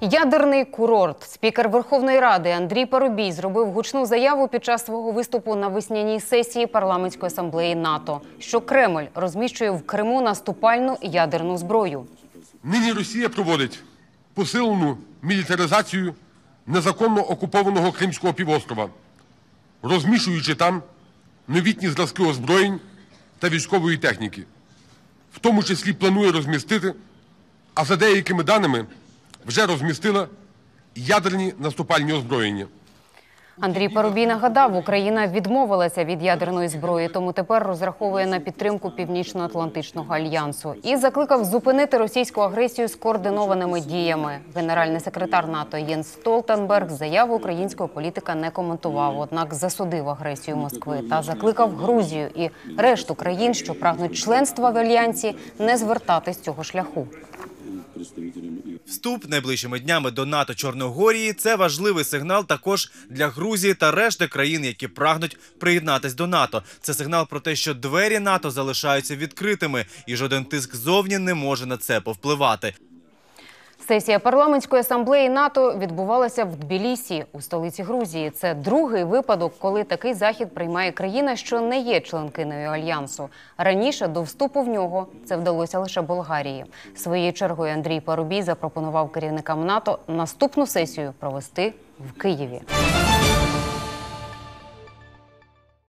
Ядерний курорт. Спікер Верховної Ради Андрій Парубій зробив гучну заяву під час свого виступу на весняній сесії парламентської асамблеї НАТО, що Кремль розміщує в Криму наступальну ядерну зброю. Нині Росія проводить посилену мілітаризацію незаконно окупованого Кримського півострова, розмішуючи там новітні зразки озброєнь та військової техніки, в тому числі планує розмістити, а за деякими даними вже розмістила ядерні наступальні озброєння. Андрій Парубій нагадав, Україна відмовилася від ядерної зброї, тому тепер розраховує на підтримку північно-атлантичного альянсу і закликав зупинити російську агресію скоординованими діями. Генеральний секретар НАТО Єнс Столтенберг заяву українського політика не коментував однак засудив агресію Москви та закликав Грузію і решту країн, що прагнуть членства в альянсі, не звертати з цього шляху представителями. Вступ найближчими днями до НАТО Чорногорії це важливий сигнал також для Грузії та решти країн, які прагнуть приєднатись до НАТО. Це сигнал про те, що двері НАТО залишаються відкритими, і жоден тиск зовні не може на це повпливати. Сесія парламентської асамблеї НАТО відбувалася в Тбілісі у столиці Грузії. Це другий випадок, коли такий захід приймає країна, що не є членкиною альянсу. Раніше до вступу в нього це вдалося лише Болгарії. Своєю чергою Андрій Парубій запропонував керівникам НАТО наступну сесію провести в Києві.